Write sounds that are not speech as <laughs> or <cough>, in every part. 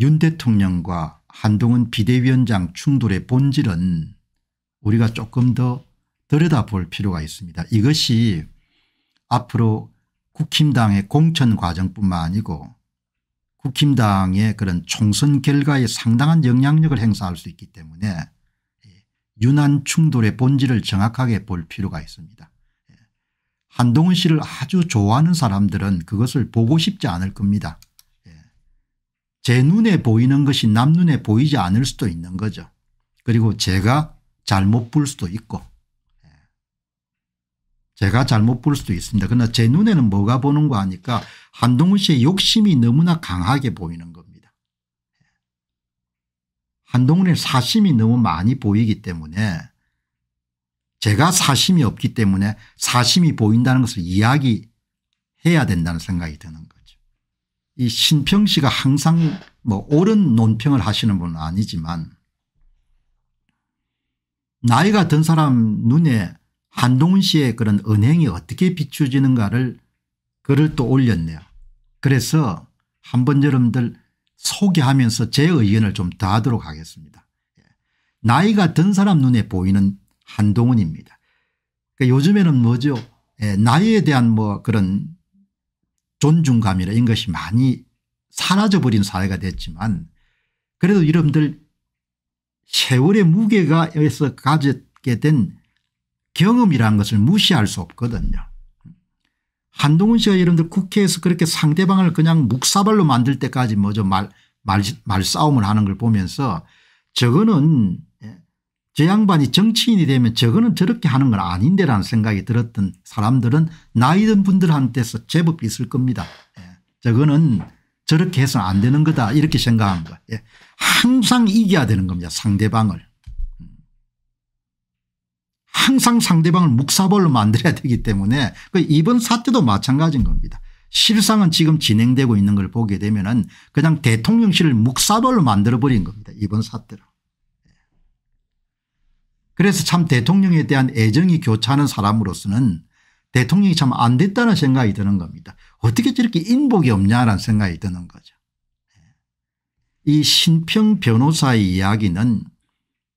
윤 대통령과 한동훈 비대위원장 충돌의 본질은 우리가 조금 더 들여다볼 필요가 있습니다. 이것이 앞으로 국힘당의 공천 과정뿐만 아니고 국힘당의 그런 총선 결과에 상당한 영향력을 행사할 수 있기 때문에 유난 충돌의 본질을 정확하게 볼 필요가 있습니다. 한동훈 씨를 아주 좋아하는 사람들은 그것을 보고 싶지 않을 겁니다. 제 눈에 보이는 것이 남눈에 보이지 않을 수도 있는 거죠. 그리고 제가 잘못 볼 수도 있고 예. 제가 잘못 볼 수도 있습니다. 그러나 제 눈에는 뭐가 보는 거 하니까 한동훈 씨의 욕심이 너무나 강하게 보이는 겁니다. 예. 한동훈의 사심이 너무 많이 보이기 때문에 제가 사심이 없기 때문에 사심이 보인다는 것을 이야기해야 된다는 생각이 드는 거예요. 이 신평 씨가 항상 뭐 옳은 논평을 하시는 분은 아니지만 나이가 든 사람 눈에 한동훈 씨의 그런 은행이 어떻게 비추지는가를 글을 또 올렸네요. 그래서 한번 여러분들 소개하면서 제 의견을 좀 더하도록 하겠습니다. 예. 나이가 든 사람 눈에 보이는 한동훈입니다. 그러니까 요즘에는 뭐죠 예, 나이에 대한 뭐 그런 존중감이라 이런 것이 많이 사라져버린 사회가 됐지만 그래도 여러분들 세월의 무게가 여기서 가졌게 된 경험이라는 것을 무시할 수 없거든요. 한동훈 씨가 여러분들 국회에서 그렇게 상대방을 그냥 묵사발로 만들 때까지 뭐죠 말, 말, 말싸움을 하는 걸 보면서 저거는 저 양반이 정치인이 되면 저거는 저렇게 하는 건 아닌데라는 생각이 들었던 사람들은 나이든 분들한테서 제법 있을 겁니다. 예. 저거는 저렇게 해서는 안 되는 거다 이렇게 생각한 거 예. 항상 이겨야 되는 겁니다. 상대방을. 음. 항상 상대방을 묵사벌로 만들어야 되기 때문에 그 이번 사태도 마찬가지인 겁니다. 실상은 지금 진행되고 있는 걸 보게 되면 은 그냥 대통령실을 묵사벌로 만들어버린 겁니다. 이번 사태로. 그래서 참 대통령에 대한 애정이 교차하는 사람으로서는 대통령이 참 안 됐다는 생각이 드는 겁니다. 어떻게 저렇게 인복이 없냐라는 생각이 드는 거죠. 예. 이 신평 변호사의 이야기는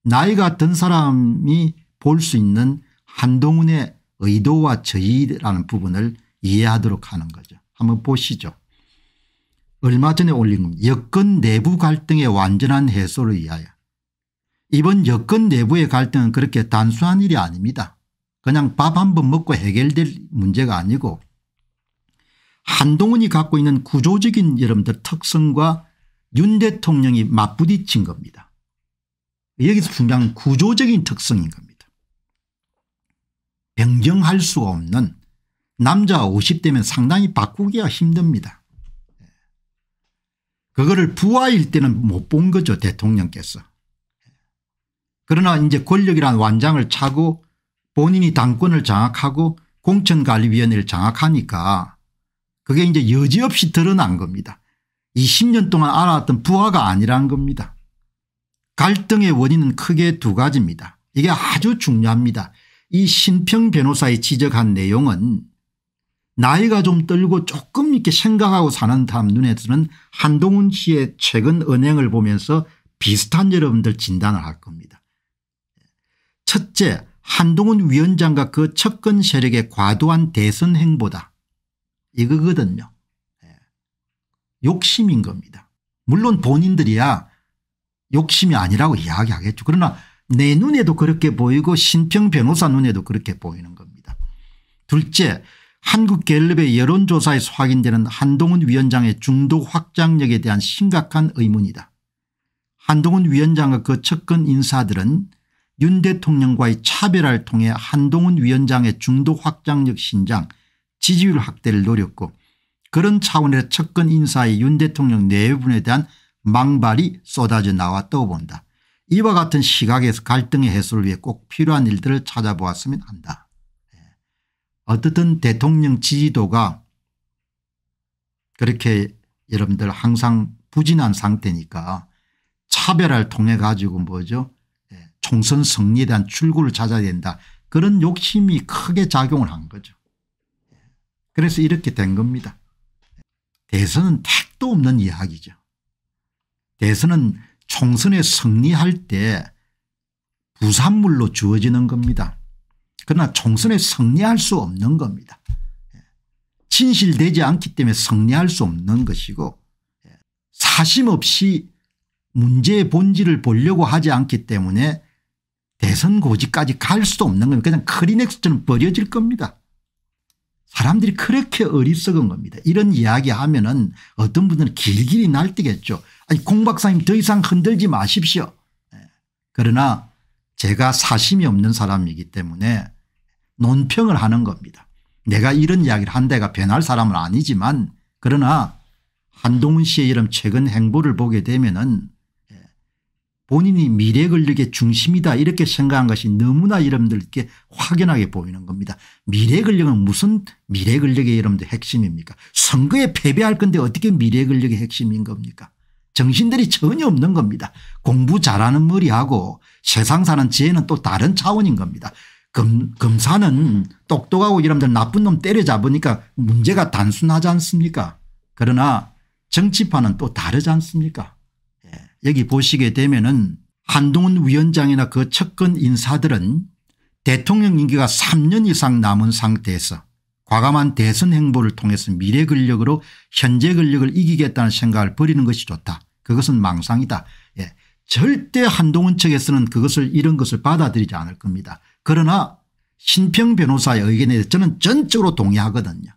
나이 가든 사람이 볼 수 있는 한동훈의 의도와 저의라는 부분을 이해하도록 하는 거죠. 한번 보시죠. 얼마 전에 올린 겁니다. 여권 내부 갈등의 완전한 해소를 위하여 이번 여권 내부의 갈등은 그렇게 단순한 일이 아닙니다. 그냥 밥 한 번 먹고 해결될 문제가 아니고 한동훈이 갖고 있는 구조적인 여러분들 특성과 윤 대통령이 맞부딪힌 겁니다. 여기서 중요한 구조적인 특성인 겁니다. 변경할 수가 없는 남자 50대면 상당히 바꾸기가 힘듭니다. 그거를 부하일 때는 못 본 거죠 대통령께서. 그러나 이제 권력이란 완장을 차고 본인이 당권을 장악하고 공천관리위원회를 장악하니까 그게 이제 여지없이 드러난 겁니다. 20년 동안 알아왔던 부하가 아니란 겁니다. 갈등의 원인은 크게 두 가지입니다. 이게 아주 중요합니다. 이 신평 변호사의 지적한 내용은 나이가 좀 떨고 조금 이렇게 생각하고 사는 사람 눈에서는 한동훈 씨의 최근 은행을 보면서 비슷한 여러분들 진단을 할 겁니다. 첫째 한동훈 위원장과 그 측근 세력의 과도한 대선 행보다 이거거든요. 예. 욕심인 겁니다. 물론 본인들이야 욕심이 아니라고 이야기하겠죠. 그러나 내 눈에도 그렇게 보이고 신평 변호사 눈에도 그렇게 보이는 겁니다. 둘째 한국갤럽의 여론조사에서 확인되는 한동훈 위원장의 중도 확장력에 대한 심각한 의문이다. 한동훈 위원장과 그 측근 인사들은 윤 대통령과의 차별화를 통해 한동훈 위원장의 중도 확장력 신장 지지율 확대를 노렸고 그런 차원의 측근 인사의 윤 대통령 내분에 대한 망발이 쏟아져 나왔다고 본다. 이와 같은 시각에서 갈등의 해소를 위해 꼭 필요한 일들을 찾아보았으면 한다. 예. 어떻든 대통령 지지도가 그렇게 여러분들 항상 부진한 상태니까 차별화를 통해 가지고 뭐죠 총선 승리에 대한 출구를 찾아야 된다. 그런 욕심이 크게 작용을 한 거죠. 그래서 이렇게 된 겁니다. 대선은 택도 없는 이야기죠. 대선은 총선에 승리할 때 부산물로 주어지는 겁니다. 그러나 총선에 승리할 수 없는 겁니다. 진실되지 않기 때문에 승리할 수 없는 것이고 사심 없이 문제의 본질을 보려고 하지 않기 때문에 대선 고지까지 갈 수도 없는 겁니다. 그냥 크리넥스처럼 버려질 겁니다. 사람들이 그렇게 어리석은 겁니다. 이런 이야기 하면은 어떤 분들은 길길이 날뛰겠죠. 아니 공 박사님 더 이상 흔들지 마십시오. 예. 그러나 제가 사심이 없는 사람이기 때문에 논평을 하는 겁니다. 내가 이런 이야기를 한 데가 변할 사람은 아니지만 그러나 한동훈 씨의 이런 최근 행보를 보게 되면은 본인이 미래 권력의 중심이다 이렇게 생각한 것이 너무나 여러분들께 확연하게 보이는 겁니다. 미래 권력은 무슨 미래 권력의 여러분들 핵심입니까 선거에 패배할 건데 어떻게 미래 권력의 핵심인 겁니까 정신들이 전혀 없는 겁니다. 공부 잘하는 머리하고 세상 사는 지혜는 또 다른 차원인 겁니다. 검, 검사는 똑똑하고 여러분들 나쁜 놈 때려잡으니까 문제가 단순하지 않습니까 그러나 정치판은 또 다르지 않습니까 여기 보시게 되면은 한동훈 위원장이나 그 측근 인사들은 대통령 임기가 3년 이상 남은 상태에서 과감한 대선 행보를 통해서 미래 권력으로 현재 권력을 이기겠다는 생각을 버리는 것이 좋다. 그것은 망상이다. 예. 절대 한동훈 측에서는 그것을 이런 것을 받아들이지 않을 겁니다. 그러나 신평 변호사의 의견에 대해서 저는 전적으로 동의하거든요.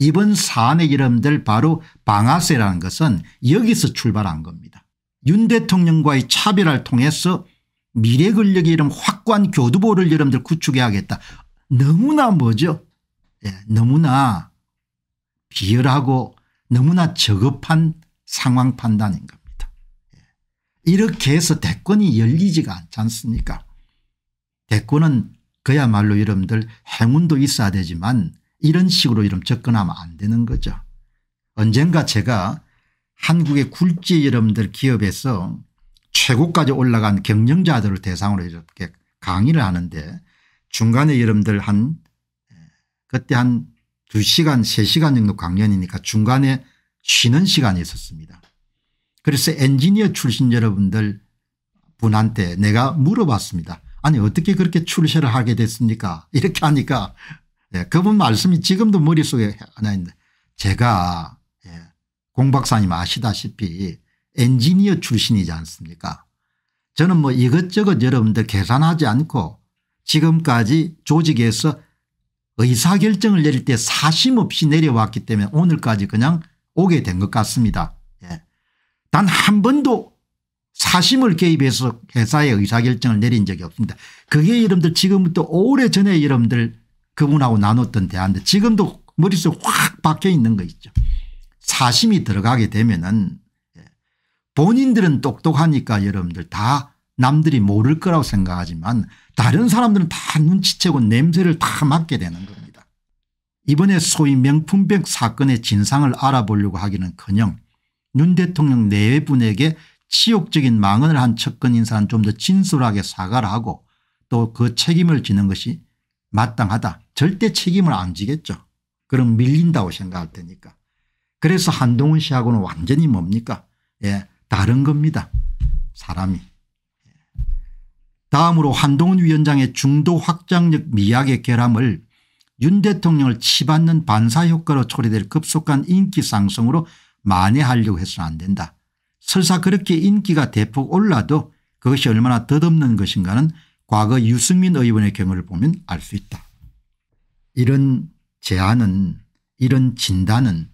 이번 사안의 이름들 바로 방아쇠라는 것은 여기서 출발한 겁니다. 윤 대통령과의 차별화를 통해서 미래 권력의 이름 확고한 교두보를 여러분들 구축해야겠다. 너무나 뭐죠? 예, 너무나 비열하고 너무나 저급한 상황 판단인 겁니다. 예. 이렇게 해서 대권이 열리지가 않지 않습니까? 대권은 그야말로 여러분들 행운도 있어야 되지만 이런 식으로 이름 접근하면 안 되는 거죠. 언젠가 제가 한국의 굴지 여러분들 기업에서 최고까지 올라간 경영자들을 대상으로 이렇게 강의를 하는데 중간에 여러분들 한 예, 그때 한 2시간 3시간 정도 강연이니까 중간에 쉬는 시간이 있었습니다. 그래서 엔지니어 출신 여러분들 분한테 내가 물어봤습니다. 아니 어떻게 그렇게 출세를 하게 됐습니까 이렇게 하니까 네, 그분 말씀이 지금도 머릿속에 하나 있는데 제가 공 박사님 아시다시피 엔지니어 출신이지 않습니까 저는 뭐 이것저것 여러분들 계산하지 않고 지금까지 조직에서 의사결정을 내릴 때 사심 없이 내려왔기 때문에 오늘까지 그냥 오게 된 것 같습니다. 예. 단한 번도 사심을 개입해서 회사의 의사결정을 내린 적이 없습니다. 그게 여러분들 지금부터 오래전에 여러분들 그분하고 나눴던 대화인데 지금도 머릿속에 확 박혀 있는 거 있죠. 사심이 들어가게 되면은 예, 본인들은 똑똑하니까 여러분들 다 남들이 모를 거라고 생각하지만 다른 사람들은 다 눈치채고 냄새를 다 맡게 되는 겁니다. 이번에 소위 명품백 사건의 진상을 알아보려고 하기는커녕 윤 대통령 내외분에게 치욕적인 망언을 한 측근 인사는 좀 더 진솔하게 사과를 하고 또 그 책임을 지는 것이 마땅하다. 절대 책임을 안 지겠죠. 그럼 밀린다고 생각할 테니까. 그래서 한동훈 씨하고는 완전히 뭡니까 예, 다른 겁니다. 사람이. 다음으로 한동훈 위원장의 중도 확장력 미약의 결함을 윤 대통령을 치받는 반사효과로 초래될 급속한 인기 상승으로 만회하려고 해서는 안 된다. 설사 그렇게 인기가 대폭 올라도 그것이 얼마나 덧없는 것인가는 과거 유승민 의원의 경우를 보면 알 수 있다. 이런 제안은 이런 진단은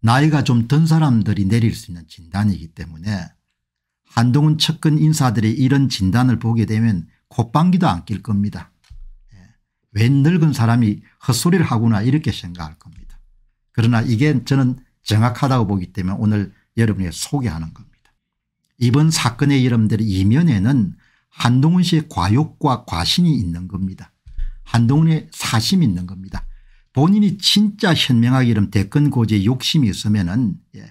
나이가 좀 든 사람들이 내릴 수 있는 진단이기 때문에 한동훈 측근 인사들이 이런 진단을 보게 되면 콧방귀도 안 낄 겁니다. 예. 웬 늙은 사람이 헛소리를 하구나 이렇게 생각할 겁니다. 그러나 이게 저는 정확하다고 보기 때문에 오늘 여러분에게 소개하는 겁니다. 이번 사건의 이름들 이면에는 한동훈 씨의 과욕과 과신이 있는 겁니다. 한동훈의 사심이 있는 겁니다. 본인이 진짜 현명하게 이런 대권 고지에 욕심이 있으면은 예,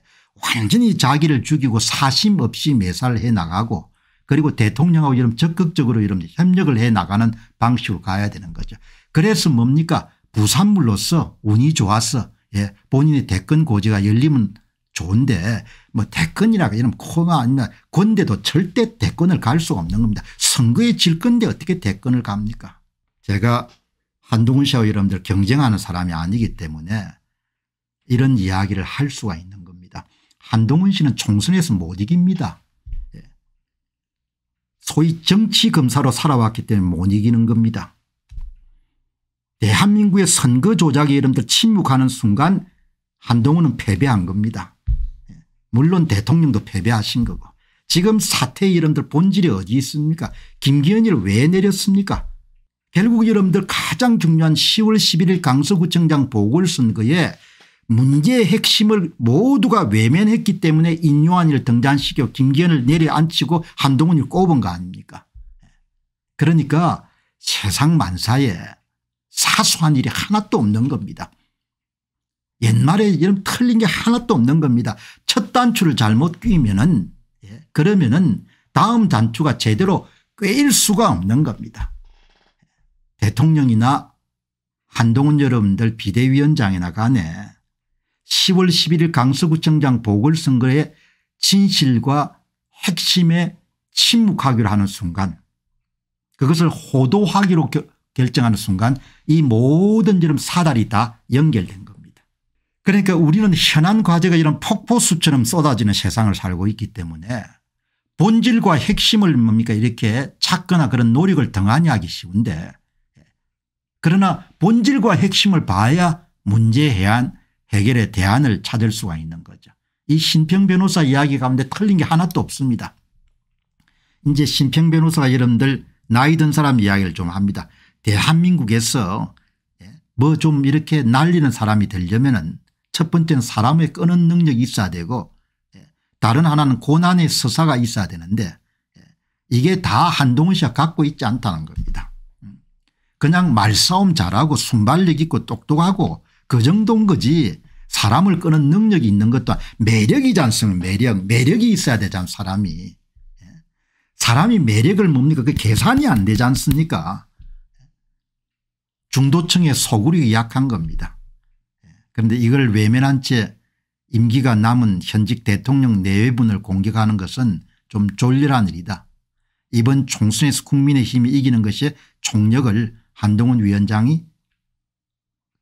완전히 자기를 죽이고 사심 없이 매사를해 나가고 그리고 대통령하고 이런 적극적으로 이런 협력을 해 나가는 방식으로 가야 되는 거죠. 그래서 뭡니까 부산물로서 운이 좋았어. 예. 본인의 대권 고지가 열리면 좋은데 뭐대권이라 이런 코가 아니라 건대도 절대 대권을 갈 수가 없는 겁니다. 선거에 질 건데 어떻게 대권을 갑니까 제가 한동훈 씨와 여러분들 경쟁하는 사람이 아니기 때문에 이런 이야기를 할 수가 있는 겁니다. 한동훈 씨는 총선에서 못 이깁니다. 예. 소위 정치검사로 살아왔기 때문에 못 이기는 겁니다. 대한민국의 선거 조작에 여러분들 침묵하는 순간 한동훈은 패배한 겁니다. 예. 물론 대통령도 패배하신 거고 지금 사태의 여러분들 본질이 어디 있습니까 김기현이를 왜 내렸습니까 결국 여러분들 가장 중요한 10월 11일 강서구청장 보궐선거에 문제의 핵심을 모두가 외면했기 때문에 인요한이 등장시켜 김기현을 내려앉히고 한동훈을 꼽은 거 아닙니까 그러니까 세상 만사에 사소한 일이 하나도 없는 겁니다. 옛말에 이런 틀린 게 하나도 없는 겁니다. 첫 단추를 잘못 끼면은 예, 그러면은 다음 단추가 제대로 꿰일 수가 없는 겁니다. 대통령이나 한동훈 여러분들 비대위원장이나 간에 10월 11일 강서구청장 보궐선거의 진실과 핵심에 침묵하기로 하는 순간 그것을 호도하기로 결정하는 순간 이 모든 이런 사달이 다 연결된 겁니다. 그러니까 우리는 현안 과제가 이런 폭포수처럼 쏟아지는 세상을 살고 있기 때문에 본질과 핵심을 뭡니까 이렇게 찾거나 그런 노력을 등한히 하기 쉬운데 그러나 본질과 핵심을 봐야 문제 해안 해결의 대안을 찾을 수가 있는 거죠. 이 신평 변호사 이야기 가운데 틀린 게 하나도 없습니다. 이제 신평 변호사가 여러분들 나이 든 사람 이야기를 좀 합니다. 대한민국에서 예, 뭐좀 이렇게 날리는 사람이 되려면 첫 번째는 사람의 끄는 능력이 있어야 되고 예, 다른 하나는 고난의 서사가 있어야 되는데 예, 이게 다 한동훈 씨가 갖고 있지 않다는 겁니다. 그냥 말싸움 잘하고 순발력 있고 똑똑하고 그 정도인 거지 사람을 끄는 능력이 있는 것도 매력이지 않습니까 매력 매력이 있어야 되잖아 사람이 예. 사람이 매력을 뭡니까 그 계산이 안 되지 않습니까 예. 중도층의 소굴이 약한 겁니다 예. 그런데 이걸 외면한 채 임기가 남은 현직 대통령 내외분을 공격하는 것은 좀 졸렬한 일이다 이번 총선에서 국민의힘이 이기는 것이 총력을 한동훈 위원장이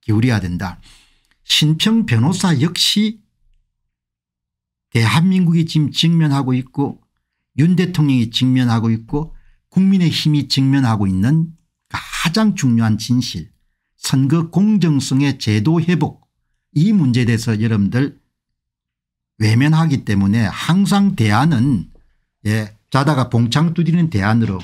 기울여야 된다. 신평 변호사 역시 대한민국이 지금 직면하고 있고 윤 대통령이 직면하고 있고 국민의 힘이 직면하고 있는 가장 중요한 진실 선거 공정성의 제도 회복 이 문제에 대해서 여러분들 외면하기 때문에 항상 대안은 예, 자다가 봉창 두드리는 대안으로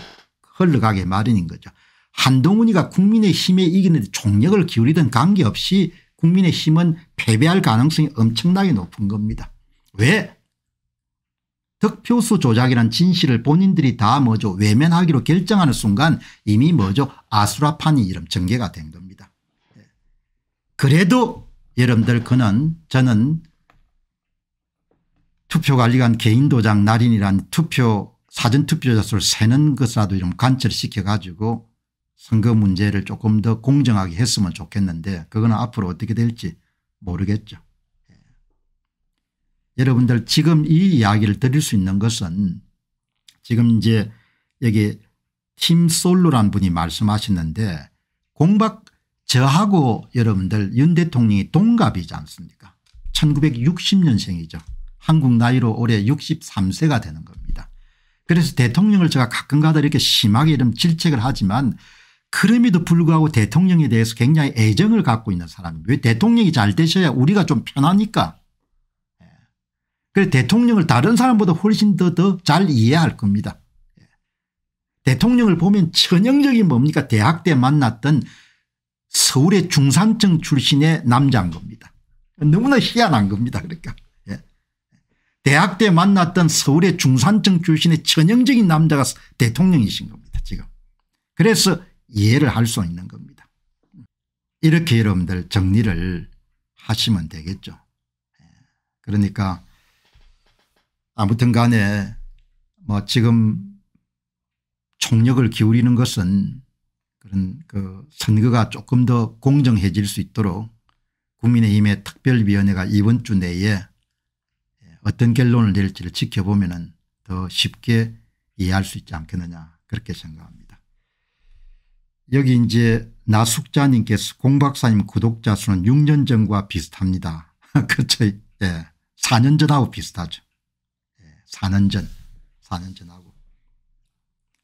흘러가게 마련인 거죠. 한동훈이가 국민의힘에 이기는 총력을 기울이든 관계없이 국민의힘은 패배할 가능성이 엄청나게 높은 겁니다. 왜? 득표수 조작이란 진실을 본인들이 다 뭐죠 외면하기로 결정하는 순간 이미 뭐죠 아수라판이 이름 전개가 된 겁니다. 예. 그래도 여러분들 그는 저는 투표관리관 개인도장 날인이란 투표 사전투표자 수를 세는 것이라도 좀 관철시켜 가지고 선거 문제를 조금 더 공정하게 했으면 좋겠는데 그거는 앞으로 어떻게 될지 모르겠죠. 예. 여러분들 지금 이 이야기를 드릴 수 있는 것은 지금 이제 여기 팀솔루란 분이 말씀하셨는데 공박 저하고 여러분들 윤 대통령이 동갑이지 않습니까 1960년생이죠. 한국 나이로 올해 63세가 되는 겁니다. 그래서 대통령을 제가 가끔가다 이렇게 심하게 이런 질책을 하지만 그럼에도 불구하고 대통령에 대해서 굉장히 애정을 갖고 있는 사람입니다. 왜 대통령이 잘 되셔야 우리가 좀 편하니까. 예. 그래서 대통령을 다른 사람보다 훨씬 더 더 잘 이해할 겁니다. 예. 대통령을 보면 천형적인 뭡니까 대학 때 만났던 서울의 중산층 출신의 남자인 겁니다. 너무나 희한한 겁니다. 그러니까. 예. 대학 때 만났던 서울의 중산층 출신의 천형적인 남자가 대통령이신 겁니다. 지금. 그래서 이해를 할 수 있는 겁니다. 이렇게 여러분들 정리를 하시면 되겠죠. 예. 그러니까 아무튼 간에 뭐 지금 총력을 기울이는 것은 그런 그 선거가 조금 더 공정해질 수 있도록 국민의힘의 특별위원회가 이번 주 내에 어떤 결론을 낼지를 지켜보면 더 쉽게 이해할 수 있지 않겠느냐 그렇게 생각합니다. 여기 이제 나숙자님께서 공박사님 구독자 수는 6년 전과 비슷합니다. <laughs> 그쵸죠 예. 4년 전하고 비슷하죠. 예. 4년 전. 4년 전하고.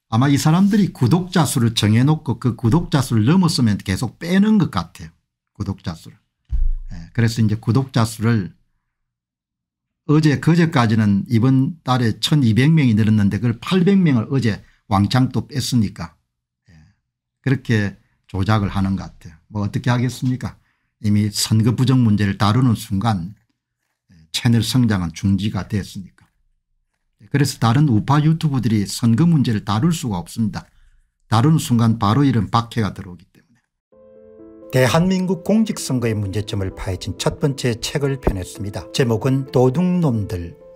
아마 이 사람들이 구독자 수를 정해놓고 그 구독자 수를 넘었으면 계속 빼는 것 같아요. 구독자 수를. 예. 그래서 이제 구독자 수를 어제 그제까지는 이번 달에 1200명이 늘었는데 그걸 800명을 어제 왕창 또 뺐으니까 그렇게 조작을 하는 것 같아요. 뭐 어떻게 하겠습니까 이미 선거 부정 문제를 다루는 순간 예, 채널 성장은 중지가 됐으니까. 그래서 다른 우파 유튜브들이 선거 문제를 다룰 수가 없습니다. 다루는 순간 바로 이런 박해가 들어오기 때문에. 대한민국 공직선거의 문제점을 파헤친 첫 번째 책을 펴냈습니다. 제목은 도둑놈들